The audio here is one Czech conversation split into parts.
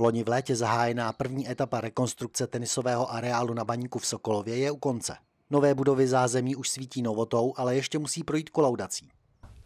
Loni v létě zahájená první etapa rekonstrukce tenisového areálu na baníku v Sokolově je u konce. Nové budovy zázemí už svítí novotou, ale ještě musí projít kolaudací.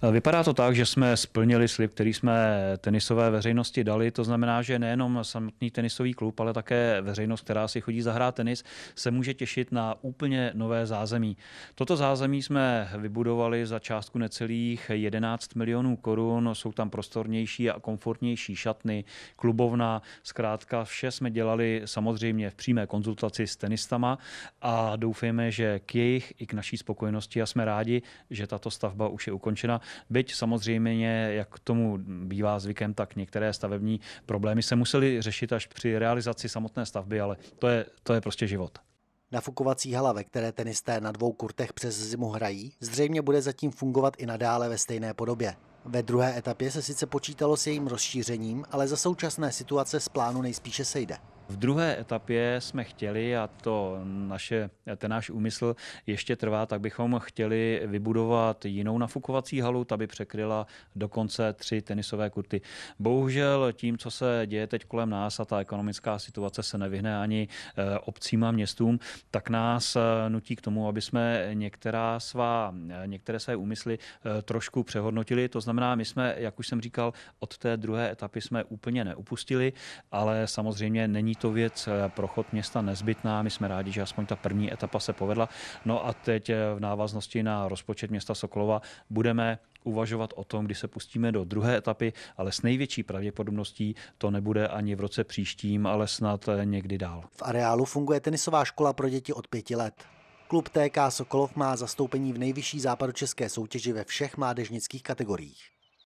Eh, vypadá to tak, že jsme splnili slib, který jsme tenisové veřejnosti dali. To znamená, že nejenom samotný tenisový klub, ale také veřejnost, která si chodí zahrát tenis, se může těšit na úplně nové zázemí. Toto zázemí jsme vybudovali za částku necelých 11 milionů korun. Jsou tam prostornější a komfortnější šatny, klubovna. Zkrátka vše jsme dělali samozřejmě v přímé konzultaci s tenistama a doufejme, že k jejich i k naší spokojenosti a jsme rádi, že tato stavba už je ukončena. Byť samozřejmě, jak tomu bývá zvykem, tak některé stavební problémy se musely řešit až při realizaci samotné stavby, ale to je, to je prostě život. Nafukovací hala, ve které tenisté na dvou kurtech přes zimu hrají, zřejmě bude zatím fungovat i nadále ve stejné podobě. Ve druhé etapě se sice počítalo s jejím rozšířením, ale za současné situace z plánu nejspíše sejde. V druhé etapě jsme chtěli, a to naše, ten náš úmysl ještě trvá, tak bychom chtěli vybudovat jinou nafukovací halu, ta by překryla dokonce tři tenisové kurty. Bohužel tím, co se děje teď kolem nás a ta ekonomická situace se nevyhne ani eh, obcím a městům, tak nás eh, nutí k tomu, aby jsme některá svá, eh, některé své úmysly trošku přehodnotili. To znamená, my jsme, jak už jsem říkal, od té druhé etapy jsme úplně neupustili, ale samozřejmě není to věc eh, pro chod města nezbytná. My jsme rádi, že aspoň ta první etapa se povedla. No a teď eh, v návaznosti na rozpočet města Sokolova budeme uvažovat o tom, kdy se pustíme do druhé etapy, ale s největší pravděpodobností to nebude ani v roce příštím, ale snad eh, někdy dál. V areálu funguje tenisová škola pro děti od pěti let. Klub TK Sokolov má zastoupení v nejvyšší západočeské soutěži ve všech mládežnických kategoriích.